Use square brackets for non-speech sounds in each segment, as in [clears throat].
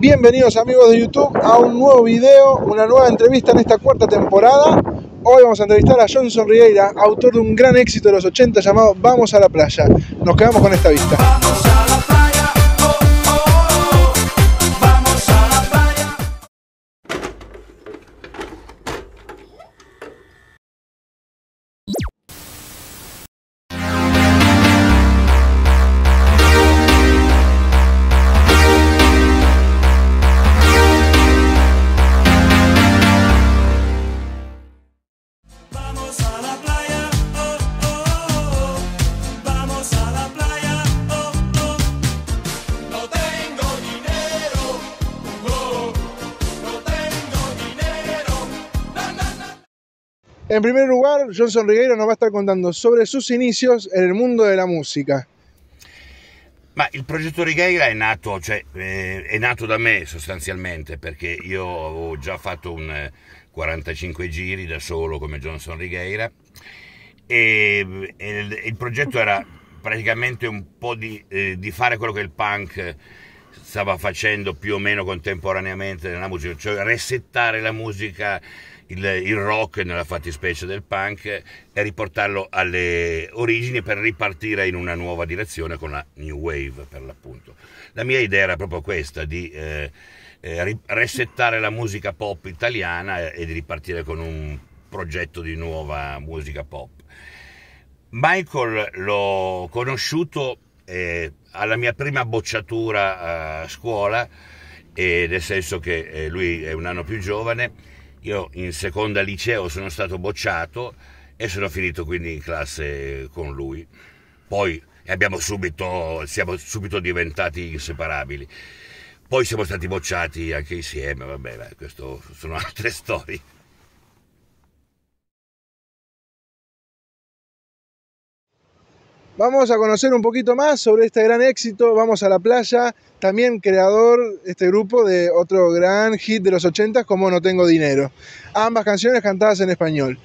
Bienvenidos amigos de YouTube a un nuevo video, una nueva entrevista en esta cuarta temporada. Hoy vamos a entrevistar a Johnson Rieira, autor de un gran éxito de los 80 llamado Vamos a la playa. Nos quedamos con esta vista. En primer lugar, Johnson Rigueiro nos va a estar contando sobre sus inicios en el mundo della musica. Ma il progetto Righeira è nato, cioè, eh, è nato da me sostanzialmente perché io ho già fatto un 45 eh, giri da solo come Johnson Righeira e, e il, il, progetto era praticamente un po' di, eh, di fare quello che il punk stava facendo più o meno contemporaneamente nella musica, cioè resettare la musica, il, il rock nella fattispecie del punk e riportarlo alle origini per ripartire in una nuova direzione con la New Wave per l'appunto. La mia idea era proprio questa, di eh, eh, resettare la musica pop italiana e di ripartire con un progetto di nuova musica pop. Michael l'ho conosciuto eh, alla mia prima bocciatura a scuola, eh, nel senso che eh, lui è un anno più giovane, io in seconda liceo sono stato bocciato e sono finito quindi in classe con lui. Poi subito, siamo subito diventati inseparabili. Poi siamo stati bocciati anche insieme, vabbè, questo sono [laughs] altre storie. Vamos a conocer un poquito más sobre este gran éxito, Vamos a la Playa, también creador este grupo de otro gran hit de los 80 como No Tengo Dinero. Ambas canciones cantadas en español.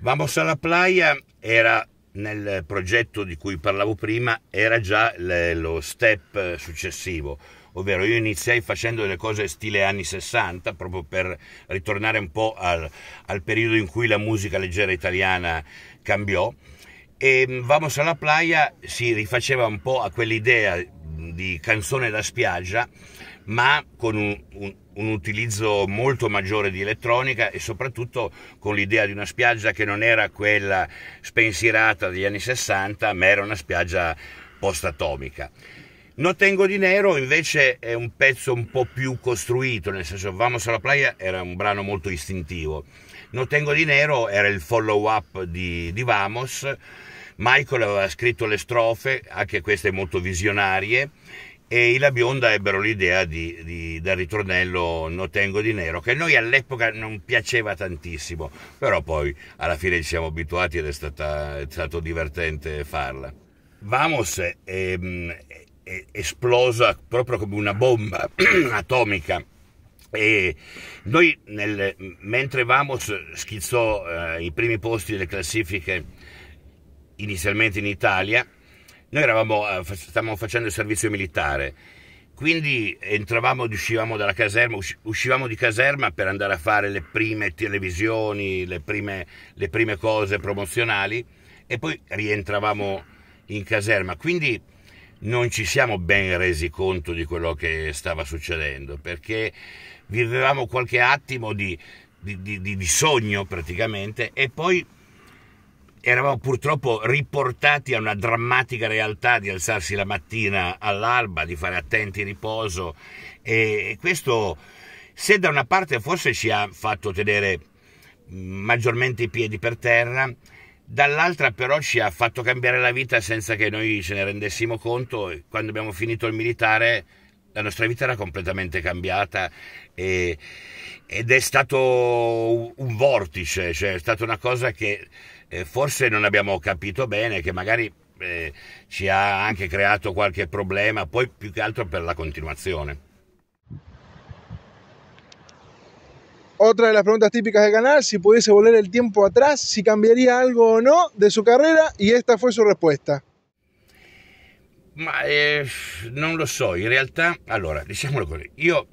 Vamos a la Playa era el proyecto de cui parlavo prima, era già lo step eh, successivo. ovvero io iniziai facendo delle cose stile anni 60, proprio per ritornare un po' al, al periodo in cui la musica leggera italiana cambiò, e mm, Vamos alla Playa si rifaceva un po' a quell'idea mm, di canzone da spiaggia, ma con un, un, un, utilizzo molto maggiore di elettronica e soprattutto con l'idea di una spiaggia che non era quella spensierata degli anni 60, ma era una spiaggia post-atomica. No Tengo Dinero invece è un pezzo un po' più costruito, nel senso Vamos alla playa era un brano molto istintivo. No Tengo Dinero era il follow up di, di Vamos, Michael aveva scritto le strofe, anche queste molto visionarie, e i La Bionda ebbero l'idea di, di, del ritornello No Tengo Dinero, che noi all'epoca non piaceva tantissimo, però poi alla fine ci siamo abituati ed è, stata, è stato divertente farla. Vamos è, esplosa proprio come una bomba [clears throat] atomica. E noi, nel, mentre Vamos schizzò eh, i primi posti delle classifiche inizialmente in Italia, noi eravamo, eh, stavamo facendo il servizio militare, quindi entravamo ed uscivamo dalla caserma, uscivamo di caserma per andare a fare le prime televisioni, le prime, le prime cose promozionali e poi rientravamo in caserma. Quindi non ci siamo ben resi conto di quello che stava succedendo, perché vivevamo qualche attimo di, di, di, di sogno praticamente e poi eravamo purtroppo riportati a una drammatica realtà di alzarsi la mattina all'alba, di fare attenti riposo e questo se da una parte forse ci ha fatto tenere maggiormente i piedi per terra, dall'altra però ci ha fatto cambiare la vita senza che noi ce ne rendessimo conto. Quando abbiamo finito il militare la nostra vita era completamente cambiata e, ed è stato un vortice, cioè è stata una cosa che eh, forse non abbiamo capito bene, che magari eh, ci ha anche creato qualche problema, poi più che altro per la continuazione. Otra de las preguntas típicas del canal, si pudiese volver el tiempo atrás, si cambiaría algo o no de su carrera y esta fue su respuesta. Ma eh, non lo so, in realtà, allora, diciamolo così, io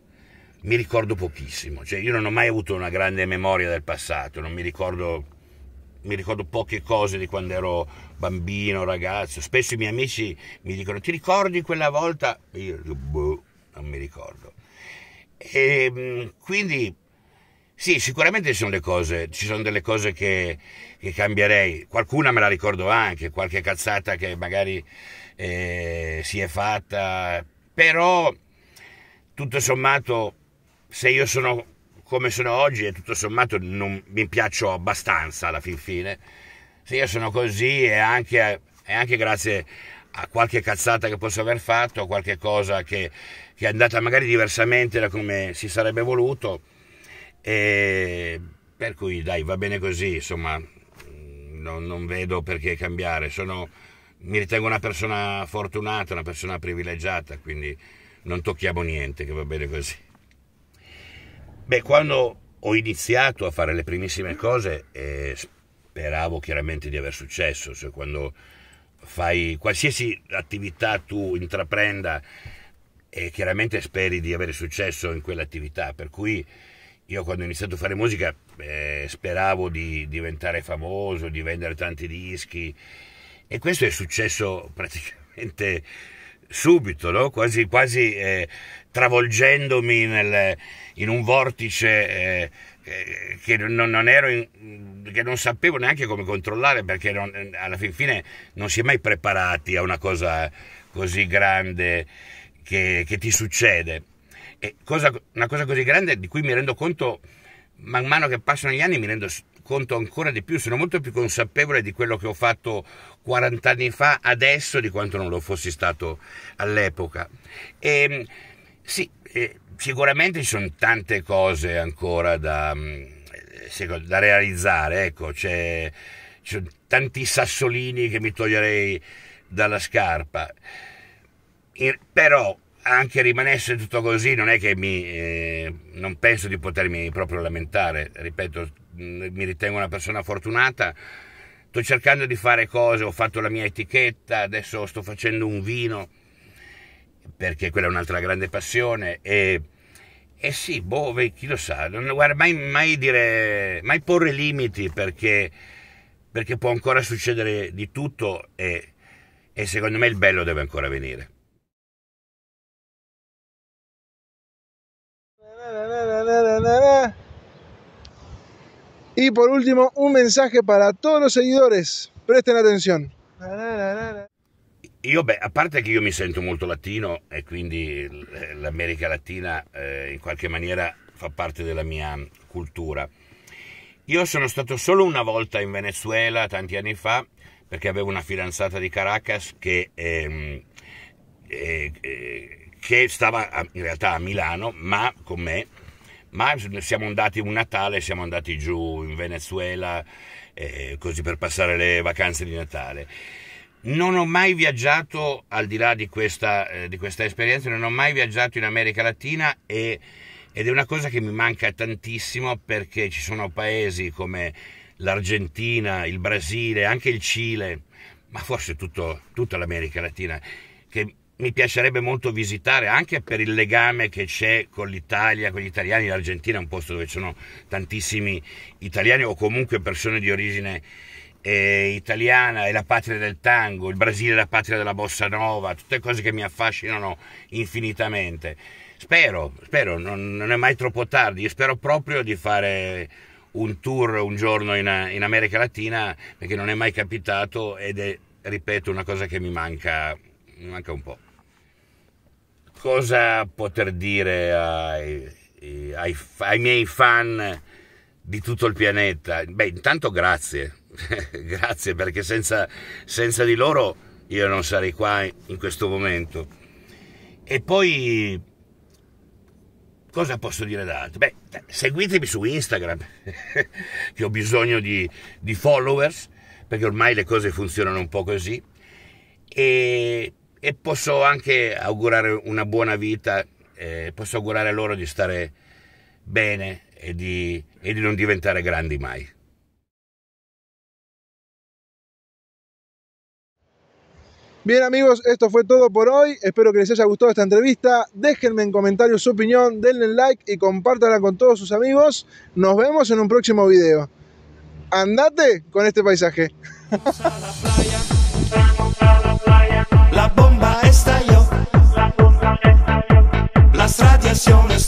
mi ricordo pochissimo, cioè io non ho mai avuto una grande memoria del passato, non mi ricordo, mi ricordo poche cose di quando ero bambino, ragazzo, spesso i miei amici mi dicono ti ricordi quella volta? E io dico, boh, non mi ricordo. E ehm, quindi sì, sicuramente ci sono, le cose, ci sono delle cose che, che, cambierei, qualcuna me la ricordo anche, qualche cazzata che magari eh, si è fatta, però tutto sommato se io sono come sono oggi e tutto sommato non mi piaccio abbastanza alla fin fine, se io sono così è anche, è anche grazie a qualche cazzata che posso aver fatto, a qualche cosa che, che è andata magari diversamente da come si sarebbe voluto e per cui dai, va bene così, insomma, mm, non, non vedo perché cambiare. Sono, mi ritengo una persona fortunata, una persona privilegiata, quindi non tocchiamo niente, che va bene così. Beh, quando ho iniziato a fare le primissime cose, eh, speravo chiaramente di aver successo, cioè quando fai qualsiasi attività tu intraprenda, eh, chiaramente speri di avere successo in quell'attività, per cui io quando ho iniziato a fare musica eh, speravo di diventare famoso, di vendere tanti dischi e questo è successo [laughs] praticamente subito, no? quasi, quasi eh, travolgendomi nel, in un vortice eh, eh che, non, non in, che, non, sapevo neanche come controllare perché non, alla fin fine non si è mai preparati a una cosa così grande che, che ti succede cosa, una cosa così grande di cui mi rendo conto man mano che passano gli anni mi rendo conto ancora di più, sono molto più consapevole di quello che ho fatto 40 anni fa adesso di quanto non lo fossi stato all'epoca. Ehm, e, sì, sicuramente ci sono tante cose ancora da, mm, da realizzare, ecco, c'è, ci sono tanti sassolini che mi toglierei dalla scarpa, però anche rimanesse tutto così non è che mi eh, non penso di potermi proprio lamentare ripeto mm, mi ritengo una persona fortunata sto cercando di fare cose ho fatto la mia etichetta adesso sto facendo un vino perché quella è un'altra grande passione e, e sì boh chi lo sa non, guarda, mai, mai, dire mai porre limiti perché perché può ancora succedere di tutto e, e secondo me il bello deve ancora venire Y por último, un mensaje para todos los seguidores. Presten atención. Io, beh, a parte che io mi sento molto latino e quindi eh, l'America Latina eh, in qualche maniera fa parte della mia cultura. Io sono stato solo una volta in Venezuela tanti anni fa perché avevo una fidanzata di Caracas che, ehm, eh, eh, che stava in realtà a Milano, ma con me ma siamo andati un Natale, siamo andati giù in Venezuela eh, così per passare le vacanze di Natale. Non ho mai viaggiato, al di là di questa, eh, di questa esperienza, non ho mai viaggiato in America Latina e, ed è una cosa che mi manca tantissimo perché ci sono paesi come l'Argentina, il Brasile, anche il Cile, ma forse tutto, tutta l'America Latina, che mi piacerebbe molto visitare anche per il legame che c'è con l'Italia, con gli italiani. L'Argentina è un posto dove ci sono tantissimi italiani o comunque persone di origine eh, italiana, è la patria del tango, il Brasile è la patria della bossa nova, tutte cose che mi affascinano infinitamente. Spero, spero, non, non è mai troppo tardi, Io spero proprio di fare un tour un giorno in, in America Latina perché non è mai capitato ed è, ripeto, una cosa che mi manca, mi manca un po' cosa poter dire ai, ai, ai, miei fan di tutto il pianeta? Beh, intanto grazie, [laughs] grazie perché senza, senza, di loro io non sarei qua in questo momento. E poi cosa posso dire d'altro? Beh, seguitemi su Instagram, [laughs] che ho bisogno di, di followers, perché ormai le cose funzionano un po' così. E e posso anche augurare una buena vida. Puedo posso augurare loro di stare bene e di, e di non diventare Bien amigos, esto fue todo por hoy. Espero que les haya gustado esta entrevista. Déjenme en comentarios su opinión, denle like y compártanla con todos sus amigos. Nos vemos en un próximo video. Andate con este paisaje. [laughs] Las radiaciones